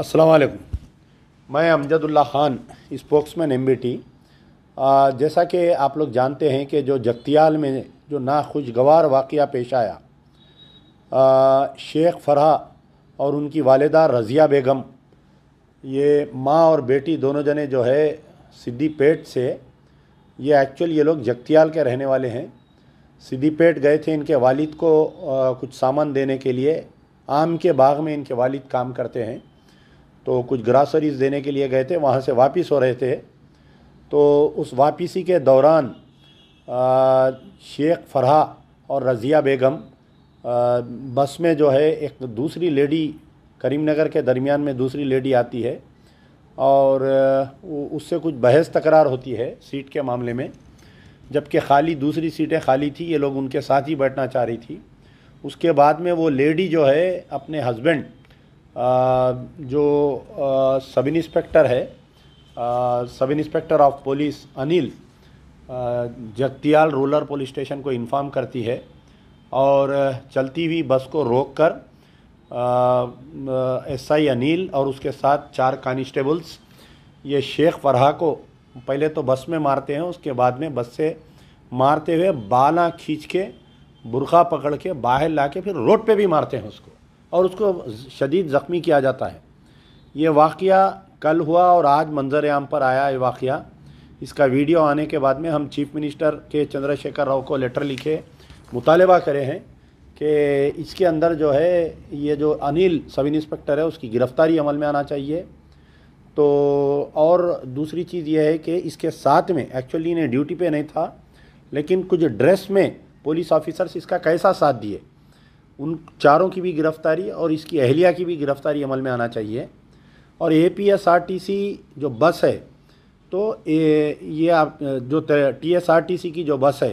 असलम मैं Amjadullah Khan spokesman M B T जैसा कि आप लोग जानते हैं कि जो जगतियाल में जो नाखुशगवार वाक़ पेश आया आ, शेख फरहा और उनकी वालदा रज़िया बेगम ये माँ और बेटी दोनों जने जो है सिद्दीपेट से ये एक्चुअल ये लोग जगतियाल के रहने वाले हैं सिद्दीपेट गए थे इनके वालिद को आ, कुछ सामान देने के लिए आम के बाग में इनके वालिद काम करते हैं तो कुछ ग्रासरीज देने के लिए गए थे वहाँ से वापस हो रहे थे तो उस वापसी के दौरान शेख फरहा और रज़िया बेगम बस में जो है एक दूसरी लेडी करीमनगर के दरमियान में दूसरी लेडी आती है और उससे कुछ बहस तकरार होती है सीट के मामले में जबकि खाली दूसरी सीटें खाली थी ये लोग उनके साथ ही बैठना चाह रही थी उसके बाद में वो लेडी जो है अपने हस्बैंड जो सब इंस्पेक्टर है sub inspector of police Anil Jagtial rural police station को इन्फॉर्म करती है और चलती हुई बस को रोककर एसआई अनिल और उसके साथ चार कांस्टेबल्स ये शेख फरहा को पहले तो बस में मारते हैं उसके बाद में बस से मारते हुए बाला खींच के बुरखा पकड़ के बाहर ला के फिर रोड पे भी मारते हैं उसको और उसको शदीद ज़ख्मी किया जाता है ये वाक़ कल हुआ और आज मंजर आम पर आया ये वाक़ इसका वीडियो आने के बाद में हम चीफ़ मिनिस्टर के चंद्रशेखर राव को लेटर लिखे मुतालबा करे हैं कि इसके अंदर जो है ये जो अनिल सब इंस्पेक्टर है उसकी गिरफ़्तारी अमल में आना चाहिए तो और दूसरी चीज़ ये है कि इसके साथ में एक्चुअली इन्हें ड्यूटी पे नहीं था लेकिन कुछ ड्रेस में पुलिस ऑफिसर्स इसका कैसा साथ दिए उन चारों की भी गिरफ्तारी और इसकी अहलिया की भी गिरफ्तारी अमल में आना चाहिए और A P S R T C जो बस है तो ये आप जो T S R T C की जो बस है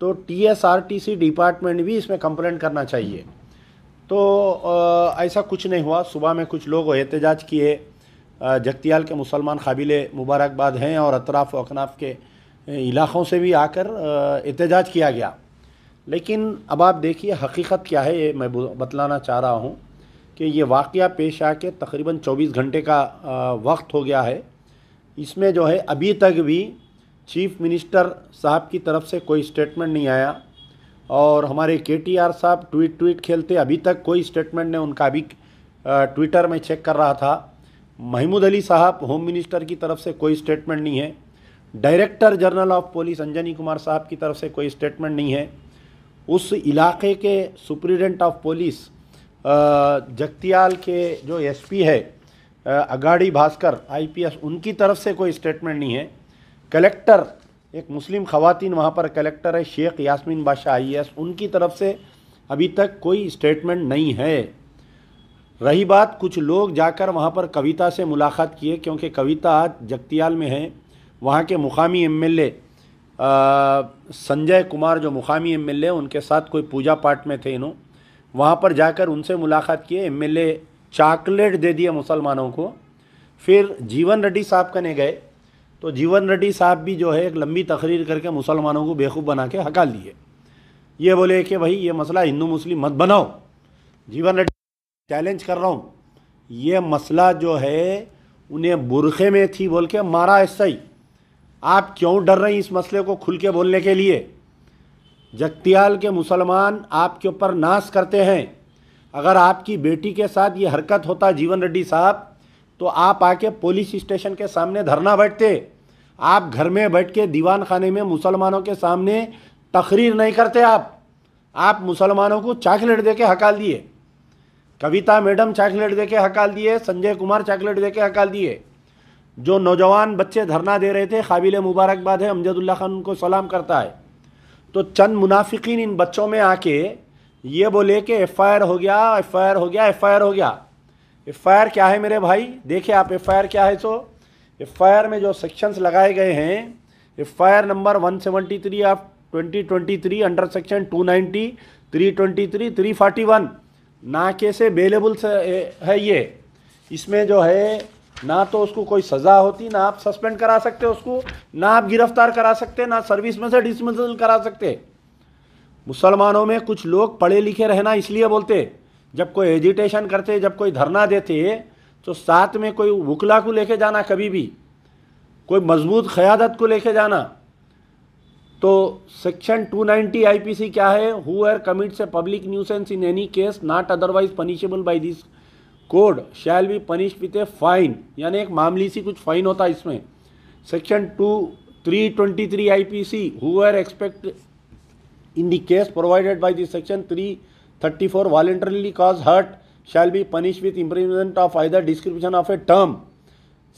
तो T S R T C department भी इसमें कंप्लेंट करना चाहिए तो आ, ऐसा कुछ नहीं हुआ सुबह में कुछ लोग एहतजाज किए जगतियाल के मुसलमान काबिल मुबारकबाद हैं और अतराफ़ अकनाफ के इलाक़ों से भी आकर एहतजाज किया गया लेकिन अब आप देखिए हकीकत क्या है ये मैं बतलाना चाह रहा हूँ कि ये वाक़ पेश आके तकरीबन 24 घंटे का वक्त हो गया है इसमें जो है अभी तक भी चीफ़ मिनिस्टर साहब की तरफ से कोई स्टेटमेंट नहीं आया और हमारे के टी आर साहब ट्वीट ट्वीट खेलते अभी तक कोई स्टेटमेंट नहीं उनका अभी ट्विटर में चेक कर रहा था महमूद अली साहब होम मिनिस्टर की तरफ से कोई स्टेटमेंट नहीं है director general of police Anjani Kumar साहब की तरफ से कोई स्टेटमेंट नहीं है उस इलाके के सुप्रिटेंडेंट ऑफ पुलिस जगतियाल के जो एसपी है अगाड़ी भास्कर आईपीएस उनकी तरफ से कोई स्टेटमेंट नहीं है कलेक्टर एक मुस्लिम ख़वान वहाँ पर कलेक्टर है शेख यास्मीन बादशाह आई e उनकी तरफ से अभी तक कोई स्टेटमेंट नहीं है रही बात कुछ लोग जाकर वहाँ पर कविता से मुलाकात किए क्योंकि कविता आज जगतियाल में है वहाँ के मुकामी एमएलए संजय कुमार जो मुकामी एम एल उनके साथ कोई पूजा पाठ में थे इन्हों वहाँ पर जाकर उनसे मुलाकात किए एम एल चॉकलेट दे दिए मुसलमानों को फिर जीवन रेड्डी साहब कने गए तो जीवन रेड्डी साहब भी जो है एक लंबी तकरीर करके मुसलमानों को बेवकूफ़ बना के हका लिए ये बोले कि भाई ये मसला हिंदू मुस्लिम मत बनाओ जीवन रेड्डी चैलेंज कर रहा हूँ ये मसला जो है उन्हें बुरखे में थी बोल के मारा ऐसा ही आप क्यों डर रहे हैं इस मसले को खुल के बोलने के लिए जगतियाल के मुसलमान आपके ऊपर नाश करते हैं अगर आपकी बेटी के साथ ये हरकत होता जीवन रेड्डी साहब तो आप आके पुलिस स्टेशन के सामने धरना बैठते आप घर में बैठ के दीवान खाने में मुसलमानों के सामने तकरीर नहीं करते आप आप मुसलमानों को चॉकलेट दे के हकाल दिए कविता मैडम चॉकलेट दे के हकाल दिए संजय कुमार चॉकलेट दे के हकाल दिए जो नौजवान बच्चे धरना दे रहे थे काबिल मुबारकबाद है अमजदुल्ला खान को सलाम करता है तो चंद मुनाफिकीन इन बच्चों में आके ये बोले कि एफ़ आई आर हो गया एफ़ आई आर हो गया एफ़ आई आर हो गया एफ़ आई आर क्या है मेरे भाई देखे आप एफ़ आई आर क्या है सो एफ़ आई आर में जो सेक्शंस लगाए गए हैं F I R number one seventy three of twenty twenty three under section two ninety three twenty three three forty one नाके से बेलेबल है ये इसमें जो है ना तो उसको कोई सज़ा होती ना आप सस्पेंड करा सकते उसको ना आप गिरफ्तार करा सकते ना सर्विस में से डिसमिसल करा सकते मुसलमानों में कुछ लोग पढ़े लिखे रहना इसलिए बोलते जब कोई एजिटेशन करते जब कोई धरना देते तो साथ में कोई वकला को लेके जाना कभी भी कोई मजबूत क़्यादत को लेके जाना तो सेक्शन 290 आई क्या है who are commits a public nuisance in any case not otherwise punishable by this code shall be punish with a fine यानी एक मामली सी कुछ फाइन होता है इसमें section two three twenty three I P C whoever expect in this case provided by this section three thirty four voluntarily cause hurt shall be punish with imprisonment of आई description of a term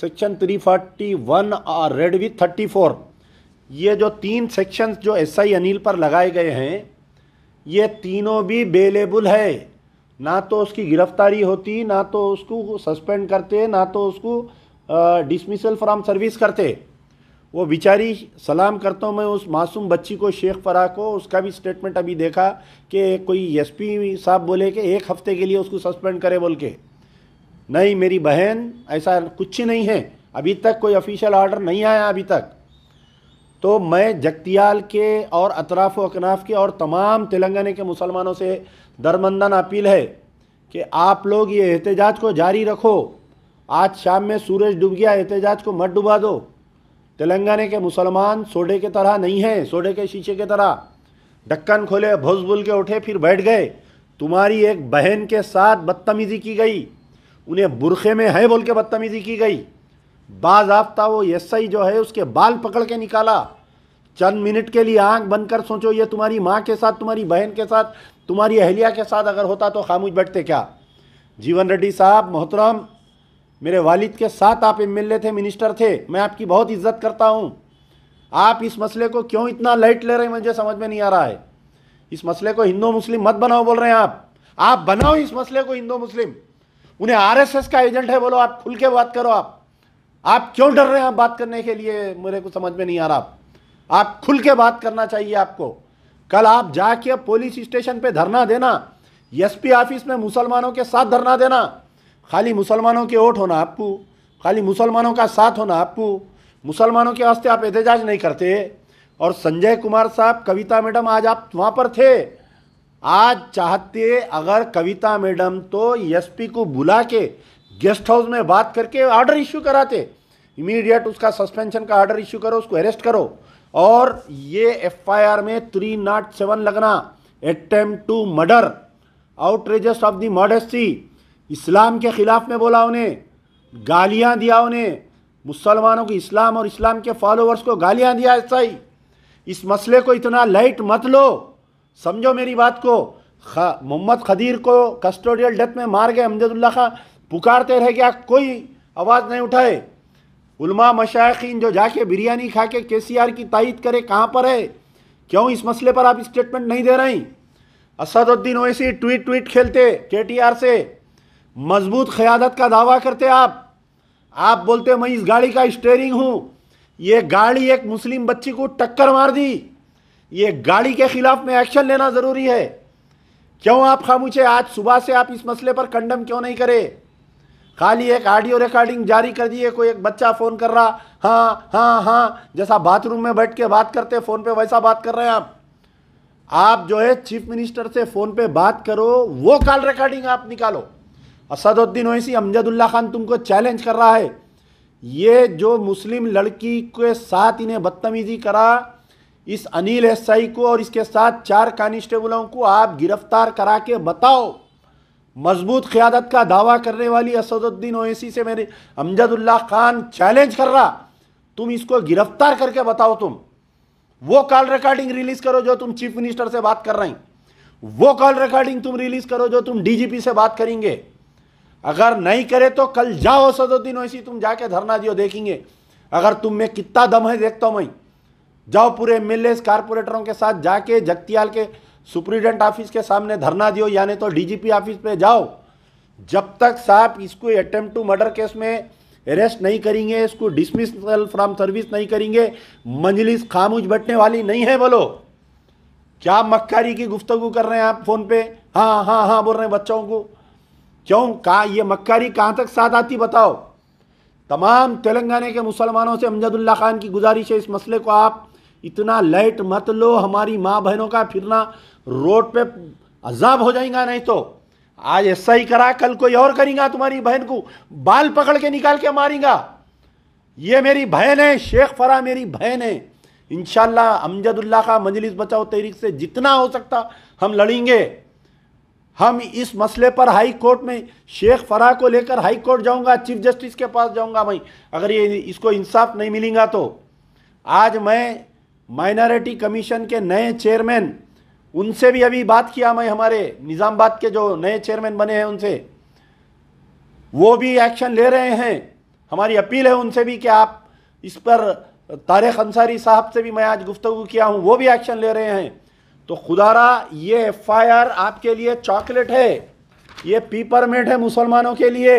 section three forty one R read with thirty four ये जो तीन section जो S I Anil पर लगाए गए हैं ये तीनों भी बेलेबल है ना तो उसकी गिरफ्तारी होती ना तो उसको सस्पेंड करते ना तो उसको डिसमिसल फ्राम सर्विस करते वो बेचारी सलाम करता हूँ मैं उस मासूम बच्ची को शेख फरा को उसका भी स्टेटमेंट अभी देखा कि कोई एसपी साहब बोले कि एक हफ्ते के लिए उसको सस्पेंड करे बोल के नहीं मेरी बहन ऐसा कुछ नहीं है अभी तक कोई ऑफिशियल ऑर्डर नहीं आया अभी तक तो मैं जगतियाल के और अतराफ़ अकनाफ के और तमाम तेलंगाना के मुसलमानों से दरमंदन अपील है कि आप लोग ये एहतजाज को जारी रखो आज शाम में सूरज डूब गया एहतजाज को मत डुबा दो तेलंगाना के मुसलमान सोडे के तरह नहीं हैं सोडे के शीशे के तरह ढक्कन खोले भोज बुल के उठे फिर बैठ गए तुम्हारी एक बहन के साथ बदतमीज़ी की गई उन्हें बुरखे में है बोल के बदतमीज़ी की गई बाज आफ्ता वो एस आई जो है उसके बाल पकड़ के निकाला चंद मिनट के लिए आंख बंद कर सोचो ये तुम्हारी माँ के साथ तुम्हारी बहन के साथ तुम्हारी अहलिया के साथ अगर होता तो खामोश बैठते क्या जीवन रेड्डी साहब मोहतरम मेरे वालिद के साथ आप एम एल थे मिनिस्टर थे मैं आपकी बहुत इज्जत करता हूँ आप इस मसले को क्यों इतना लाइट ले रहे हैं मुझे समझ में नहीं आ रहा है इस मसले को हिंदू मुस्लिम मत बनाओ बोल रहे हैं आप आप बनाओ इस मसले को हिंदू मुस्लिम उन्हें आरएसएस का एजेंट है बोलो आप खुल के बात करो आप आप क्यों डर रहे हैं आप बात करने के लिए मेरे को समझ में नहीं आ रहा आप खुल के बात करना चाहिए आपको कल आप जाके पुलिस स्टेशन पे धरना देना एसपी ऑफिस में मुसलमानों के साथ धरना देना खाली मुसलमानों के वोट होना आपको खाली मुसलमानों का साथ होना आपको मुसलमानों के वास्ते आप एहतजाज नहीं करते और संजय कुमार साहब कविता मैडम आज आप वहाँ पर थे आज चाहते अगर कविता मैडम तो एसपी को बुला के गेस्ट हाउस में बात करके ऑर्डर इश्यू कराते इमीडिएट उसका सस्पेंशन का आर्डर इश्यू करो उसको अरेस्ट करो और ये एफआईआर में थ्री नॉट सेवन लगना attempt to murder outrageous of the modesty Islam के ख़िलाफ़ में बोला उन्हें गालियाँ दिया उन्हें मुसलमानों को इस्लाम और इस्लाम के फॉलोअर्स को गालियाँ दिया ऐसा ही इस मसले को इतना लाइट मत लो समझो मेरी बात को मोहम्मद खदीर को कस्टोडियल डेथ में मार गए अमजदुल्ला खां पुकारते रह गया कोई आवाज़ नहीं उठाए उलमा मशाइन जो जाके बिरयानी खा के के सी आर की तायद करे कहाँ पर है क्यों इस मसले पर आप स्टेटमेंट नहीं दे रही असदुद्दीन ओवैसी ट्वीट ट्वीट खेलते के टी आर से मजबूत क़्यादत का दावा करते आप आप बोलते मैं इस गाड़ी का स्टेयरिंग हूँ ये गाड़ी एक मुस्लिम बच्ची को टक्कर मार दी ये गाड़ी के ख़िलाफ़ में एक्शन लेना ज़रूरी है क्यों आप खामोशे आज सुबह से आप इस मसले पर कंडम क्यों नहीं करें खाली एक ऑडियो रिकॉर्डिंग जारी कर दिए कोई एक बच्चा फ़ोन कर रहा हाँ हाँ हाँ जैसा बाथरूम में बैठ के बात करते फ़ोन पे वैसा बात कर रहे हैं आप आप जो है चीफ मिनिस्टर से फ़ोन पे बात करो वो कॉल रिकॉर्डिंग आप निकालो असदुद्दीन ओसी अमजदुल्ला खान तुमको चैलेंज कर रहा है ये जो मुस्लिम लड़की के साथ इन्हें बदतमीजी करा इस अनिल एसाई को और इसके साथ चार कानिस्टेबलों को आप गिरफ्तार करा के बताओ मजबूत क़्यादत का दावा करने वाली असदुद्दीन ओवैसी से मैंने अमजदुल्ला खान चैलेंज कर रहा तुम इसको गिरफ्तार करके बताओ तुम वो कॉल रिकॉर्डिंग रिलीज करो जो तुम चीफ मिनिस्टर से बात कर रहे हैं वो कॉल रिकॉर्डिंग तुम रिलीज करो जो तुम डीजीपी से बात करेंगे अगर नहीं करे तो कल जाओ असदुद्दीन ओवैसी तुम जाके धरना दियो देखेंगे अगर तुम में कितना दम है देखता हूँ मैं जाओ पूरे एम एल कारपोरेटरों के साथ जाके जगतियाल के सुप्रिटेंडेंट ऑफिस के सामने धरना दियो यानी तो डीजीपी ऑफिस पे जाओ जब तक साहब इसको अटेम्प्ट टू मर्डर केस में अरेस्ट नहीं करेंगे इसको डिसमिस फ्रॉम सर्विस नहीं करेंगे मंजलिस खामोश बटने वाली नहीं है बोलो क्या मक्कारी की गुफ्तगु कर रहे हैं आप फ़ोन पे हाँ हाँ हाँ बोल रहे हैं बच्चों को क्यों कहा ये मक्कारी कहाँ तक साथ आती बताओ तमाम तेलंगाना के मुसलमानों से अमजदुल्ला खान की गुजारिश है इस मसले को आप इतना लाइट मत लो हमारी माँ बहनों का फिरना रोड पे अजाब हो जाएगा नहीं तो आज ऐसा ही करा कल कोई और करेगा तुम्हारी बहन को बाल पकड़ के निकाल के मारेगा ये मेरी बहन है शेख फरा मेरी बहन है इन अमजदुल्ला का मंजलिस बचाओ तहरीक से जितना हो सकता हम लड़ेंगे हम इस मसले पर हाई कोर्ट में शेख फरा को लेकर हाई कोर्ट जाऊंगा चीफ जस्टिस के पास जाऊंगा मैं अगर ये इसको इंसाफ नहीं मिलेगा तो आज मैं माइनॉरिटी कमीशन के नए चेयरमैन उनसे भी अभी बात किया मैं हमारे निज़ामबाद के जो नए चेयरमैन बने हैं उनसे वो भी एक्शन ले रहे हैं हमारी अपील है उनसे भी कि आप इस पर तारिक अंसारी साहब से भी मैं आज गुफ्तु किया हूँ वो भी एक्शन ले रहे हैं तो खुदारा ये एफ आई आर आपके लिए चॉकलेट है ये पीपरमेट है मुसलमानों के लिए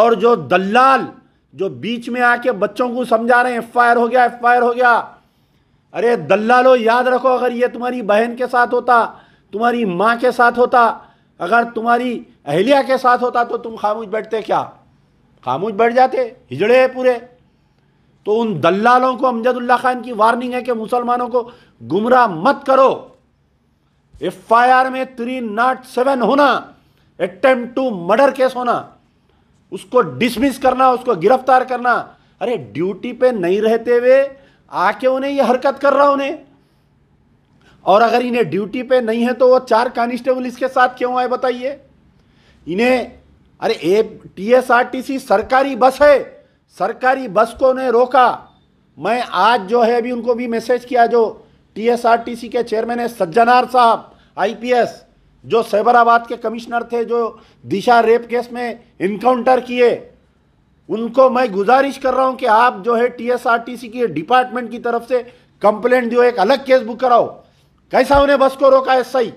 और जो दल्लाल जो बीच में आके बच्चों को समझा रहे हैं एफ आई आर हो गया एफ आई आर हो गया अरे दल्लालो याद रखो अगर ये तुम्हारी बहन के साथ होता तुम्हारी माँ के साथ होता अगर तुम्हारी अहलिया के साथ होता तो तुम खामोश बैठते क्या खामोश बैठ जाते हिजड़े हैं पूरे तो उन दल्लालों को अमजदुल्ला खान की वार्निंग है कि मुसलमानों को गुमराह मत करो एफ आई आर में थ्री नाट सेवन होना अटेम्प्ट टू मर्डर केस होना उसको डिसमिस करना उसको गिरफ्तार करना अरे ड्यूटी पे नहीं रहते हुए आके उन्हें ये हरकत कर रहा उन्हें और अगर इन्हें ड्यूटी पे नहीं है तो वो चार कांस्टेबल इसके साथ क्यों आए बताइए इन्हें अरे ए टीएसआरटीसी सरकारी बस है सरकारी बस को उन्हें रोका मैं आज जो है अभी उनको भी मैसेज किया जो टीएसआरटीसी के चेयरमैन है सज्जनार साहब आईपीएस जो सैबराबाद के कमिश्नर थे जो दिशा रेप केस में इनकाउंटर किए उनको मैं गुजारिश कर रहा हूं कि आप जो है टीएसआरटीसी की डिपार्टमेंट की तरफ से कंप्लेंट दियो एक अलग केस बुक कराओ कैसा उन्हें बस को रोका है सही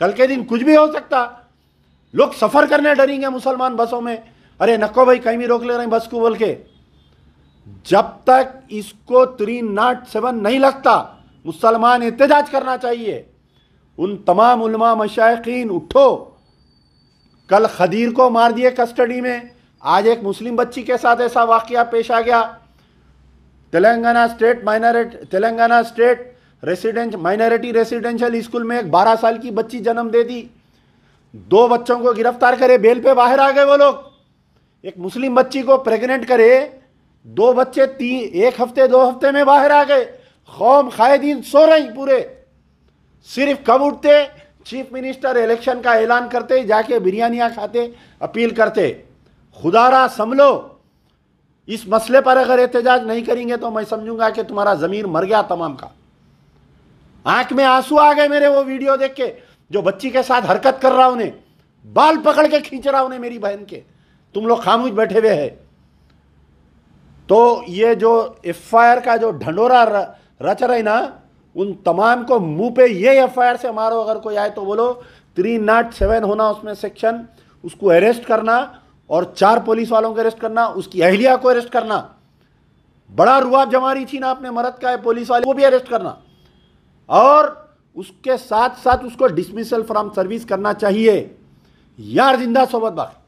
कल के दिन कुछ भी हो सकता लोग सफ़र करने डरेंगे मुसलमान बसों में अरे नको भाई कहीं भी रोक ले रहे हैं बस को बोल के जब तक इसको थ्री नाट सेवन नहीं लगता मुसलमान एहतजाज करना चाहिए उन तमाम उलमा मशाइन उठो कल खदीर को मार दिए कस्टडी में आज एक मुस्लिम बच्ची के साथ ऐसा वाक़ पेश आ गया Telangana state minority Telangana state resident minority residential school में एक 12 साल की बच्ची जन्म दे दी दो बच्चों को गिरफ्तार करे बेल पे बाहर आ गए वो लोग एक मुस्लिम बच्ची को प्रेग्नेंट करे दो बच्चे तीन एक हफ्ते दो हफ्ते में बाहर आ गए कौम खायदीन सो रही पूरे सिर्फ कब उठते चीफ मिनिस्टर इलेक्शन का ऐलान करते जाके बिरयानियाँ खाते अपील करते खुदारा समलो इस मसले पर अगर एहतजाज नहीं करेंगे तो मैं समझूंगा कि तुम्हारा ज़मीर मर गया तमाम का आंख में आंसू आ गए मेरे वो वीडियो देख के जो बच्ची के साथ हरकत कर रहा उन्हें बाल पकड़ के खींच रहा उन्हें मेरी बहन के तुम लोग खामोश बैठे हुए हैं तो ये जो एफ का जो ढंडोरा रच रहे ना उन तमाम को मुंह पे ये एफ से मारो अगर कोई आए तो बोलो थ्री नाट सेवन होना उसमें सेक्शन उसको अरेस्ट करना और चार पुलिस वालों को अरेस्ट करना उसकी अहलिया को अरेस्ट करना बड़ा रुआब जमारी थी ना आपने मरद का है पुलिस वाले को भी अरेस्ट करना और उसके साथ साथ उसको डिसमिसल फ्रॉम सर्विस करना चाहिए यार जिंदा सोबत बाकी